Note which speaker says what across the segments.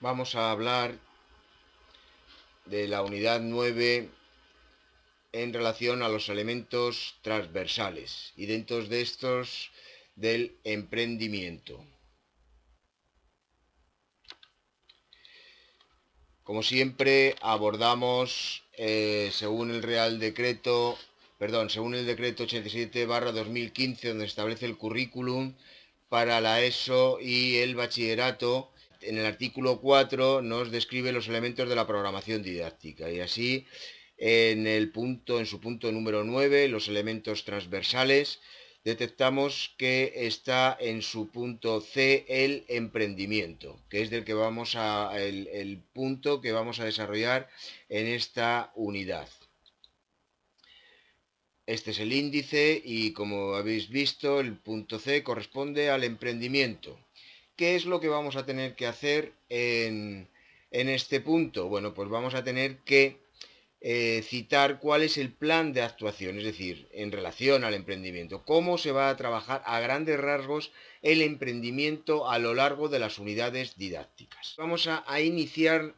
Speaker 1: Vamos a hablar de la unidad 9 en relación a los elementos transversales y dentro de estos del emprendimiento. Como siempre abordamos, eh, según el Real Decreto perdón, según el decreto 87-2015, donde establece el currículum para la ESO y el bachillerato, en el artículo 4 nos describe los elementos de la programación didáctica y así en, el punto, en su punto número 9, los elementos transversales, detectamos que está en su punto C el emprendimiento, que es del que vamos a, el punto que vamos a desarrollar en esta unidad. Este es el índice y como habéis visto el punto C corresponde al emprendimiento. ¿Qué es lo que vamos a tener que hacer en, este punto? Bueno, pues vamos a tener que eh, citar cuál es el plan de actuación, es decir, en relación al emprendimiento, cómo se va a trabajar a grandes rasgos el emprendimiento a lo largo de las unidades didácticas. Vamos a iniciar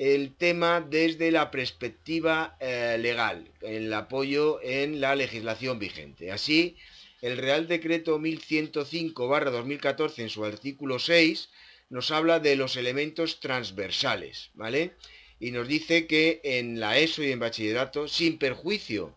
Speaker 1: el tema desde la perspectiva eh, legal, el apoyo en la legislación vigente. Así, el Real Decreto 1105-2014, en su artículo 6, nos habla de los elementos transversales, ¿vale? Y nos dice que en la ESO y en bachillerato, sin perjuicio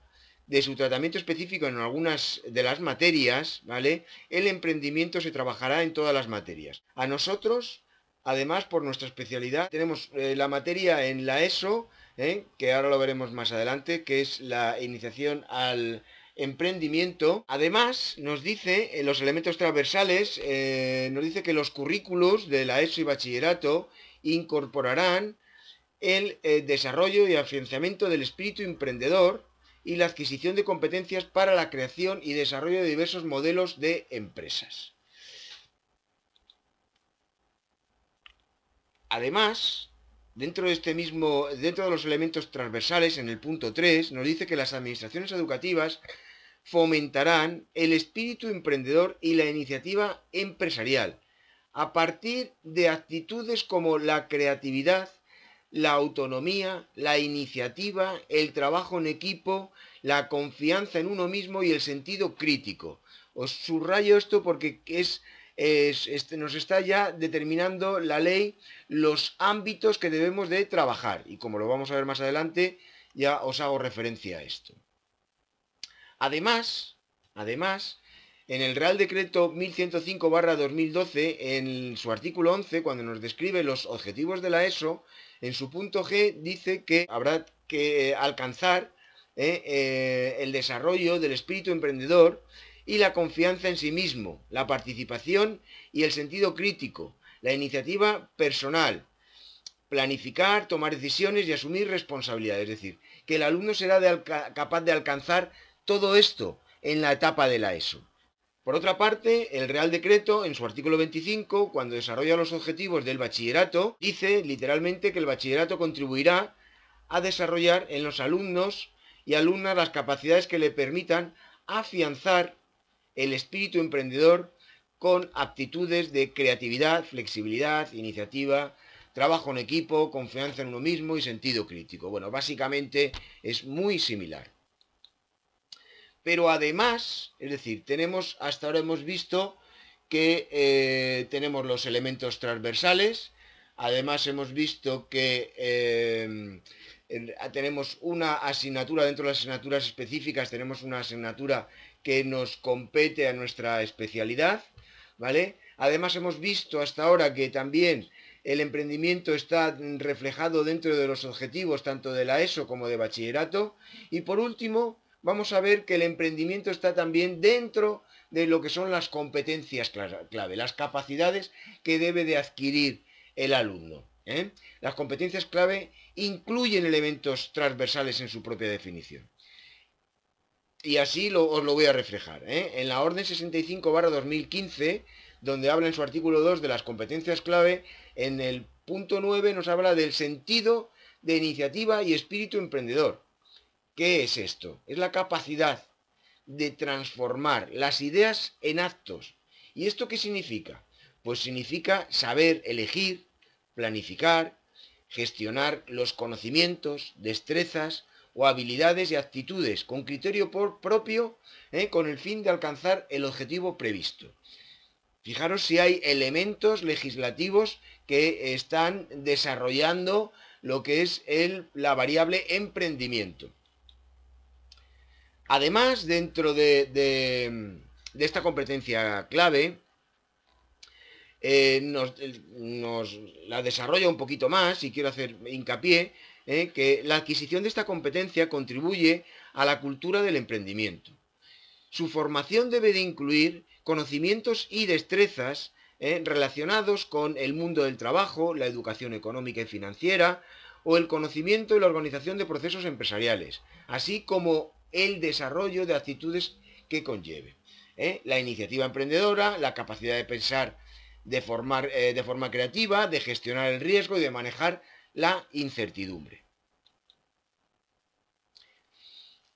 Speaker 1: de su tratamiento específico en algunas de las materias, ¿vale? El emprendimiento se trabajará en todas las materias. A nosotros Además, por nuestra especialidad, tenemos eh, la materia en la ESO, ¿eh? que ahora lo veremos más adelante, que es la iniciación al emprendimiento. Además, nos dice en eh, los elementos transversales, nos dice que los currículos de la ESO y bachillerato incorporarán el desarrollo y afianzamiento del espíritu emprendedor y la adquisición de competencias para la creación y desarrollo de diversos modelos de empresas. Además, dentro de este mismo, dentro de los elementos transversales, en el punto 3, nos dice que las administraciones educativas fomentarán el espíritu emprendedor y la iniciativa empresarial a partir de actitudes como la creatividad, la autonomía, la iniciativa, el trabajo en equipo, la confianza en uno mismo y el sentido crítico. Os subrayo esto porque es este, nos está ya determinando la ley los ámbitos que debemos de trabajar. Y como lo vamos a ver más adelante, ya os hago referencia a esto. Además, además, en el Real Decreto 1105-2012, en su artículo 11, cuando nos describe los objetivos de la ESO, en su punto G dice que habrá que alcanzar eh, eh, el desarrollo del espíritu emprendedor y la confianza en sí mismo, la participación y el sentido crítico, la iniciativa personal, planificar, tomar decisiones y asumir responsabilidades. Es decir, que el alumno será capaz de alcanzar todo esto en la etapa de la ESO. Por otra parte, el Real Decreto, en su artículo 25, cuando desarrolla los objetivos del bachillerato, dice literalmente que el bachillerato contribuirá a desarrollar en los alumnos y alumnas las capacidades que le permitan afianzar el espíritu emprendedor con aptitudes de creatividad, flexibilidad, iniciativa, trabajo en equipo, confianza en uno mismo y sentido crítico. Bueno, básicamente es muy similar. Pero además, es decir, tenemos, hasta ahora hemos visto que eh, tenemos los elementos transversales, además hemos visto que eh, Ah, tenemos una asignatura, dentro de las asignaturas específicas tenemos una asignatura que nos compete a nuestra especialidad, ¿vale? Además hemos visto hasta ahora que también el emprendimiento está reflejado dentro de los objetivos tanto de la ESO como de bachillerato. Y por último, vamos a ver que el emprendimiento está también dentro de lo que son las competencias clave, las capacidades que debe de adquirir el alumno. ¿eh? Las competencias clave incluyen elementos transversales en su propia definición. Y así os lo voy a reflejar. ¿eh? En la Orden 65-2015, donde habla en su artículo 2 de las competencias clave, en el punto 9 nos habla del sentido de iniciativa y espíritu emprendedor. ¿Qué es esto? Es la capacidad de transformar las ideas en actos. ¿Y esto qué significa? Pues significa saber elegir, planificar, gestionar los conocimientos, destrezas o habilidades y actitudes con criterio propio ¿eh? con el fin de alcanzar el objetivo previsto. Fijaros si hay elementos legislativos que están desarrollando lo que es la variable emprendimiento. Además, dentro de esta competencia clave, eh, nos, la desarrolla un poquito más y quiero hacer hincapié eh, que la adquisición de esta competencia contribuye a la cultura del emprendimiento. Su formación debe de incluir conocimientos y destrezas eh, relacionados con el mundo del trabajo, la educación económica y financiera, o el conocimiento y la organización de procesos empresariales, así como el desarrollo de actitudes que conlleve. La iniciativa emprendedora, la capacidad de pensar eh, de, forma creativa, de gestionar el riesgo y de manejar la incertidumbre.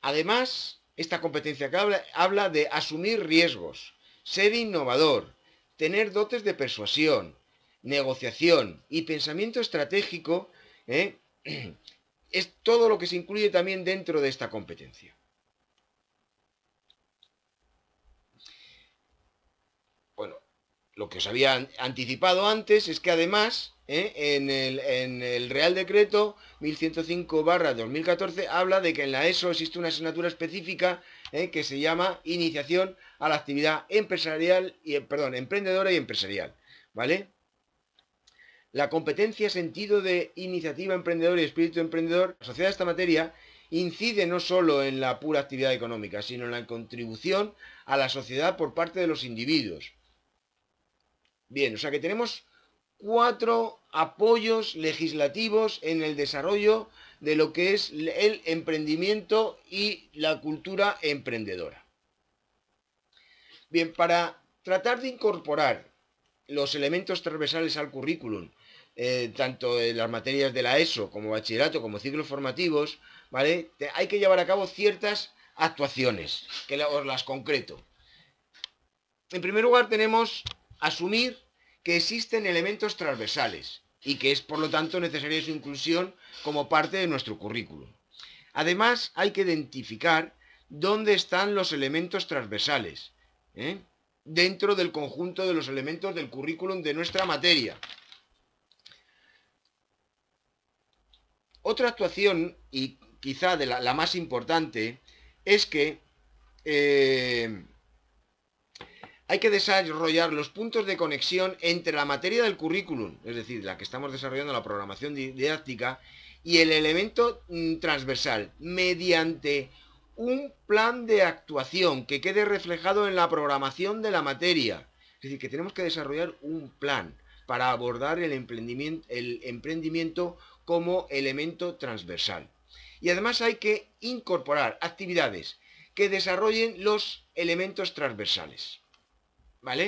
Speaker 1: Además, esta competencia que habla, habla de asumir riesgos, ser innovador, tener dotes de persuasión, negociación y pensamiento estratégico, eh, es todo lo que se incluye también dentro de esta competencia. lo que os había anticipado antes es que además ¿eh? en, el, Real Decreto 1105-2014 habla de que en la ESO existe una asignatura específica ¿eh? que se llama Iniciación a la actividad empresarial y perdón, emprendedora y empresarial, ¿vale? La competencia, sentido de iniciativa emprendedora y espíritu emprendedor asociada a esta materia incide no solo en la pura actividad económica, sino en la contribución a la sociedad por parte de los individuos Bien, o sea que tenemos cuatro apoyos legislativos en el desarrollo de lo que es el emprendimiento y la cultura emprendedora. Bien, para tratar de incorporar los elementos transversales al currículum, eh, tanto en las materias de la ESO como bachillerato, como ciclos formativos, ¿vale? hay que llevar a cabo ciertas actuaciones, que os las concreto. En primer lugar tenemos asumir que existen elementos transversales y que es por lo tanto necesaria su inclusión como parte de nuestro currículum. Además, hay que identificar dónde están los elementos transversales ¿eh? dentro del conjunto de los elementos del currículum de nuestra materia. Otra actuación, y quizá la, más importante, es que eh, hay que desarrollar los puntos de conexión entre la materia del currículum, es decir, la que estamos desarrollando, la programación didáctica, y el elemento mm, transversal, mediante un plan de actuación que quede reflejado en la programación de la materia. Es decir, que tenemos que desarrollar un plan para abordar el emprendimiento, como elemento transversal. Y además hay que incorporar actividades que desarrollen los elementos transversales. ¿vale?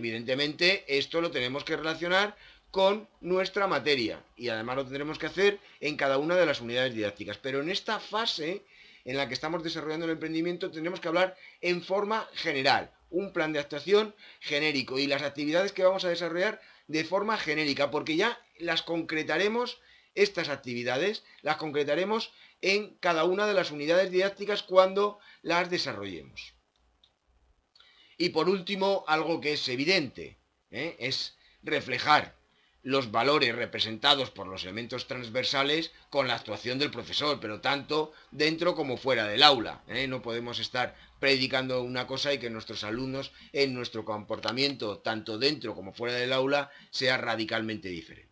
Speaker 1: Evidentemente, esto lo tenemos que relacionar con nuestra materia y además lo tendremos que hacer en cada una de las unidades didácticas. Pero en esta fase en la que estamos desarrollando el emprendimiento tendremos que hablar en forma general, un plan de actuación genérico y las actividades que vamos a desarrollar de forma genérica, porque ya las concretaremos, estas actividades, las concretaremos en cada una de las unidades didácticas cuando las desarrollemos. Y por último, algo que es evidente, ¿eh? es reflejar los valores representados por los elementos transversales con la actuación del profesor, pero tanto dentro como fuera del aula. ¿eh? No podemos estar predicando una cosa y que nuestros alumnos en nuestro comportamiento, tanto dentro como fuera del aula, sea radicalmente diferente.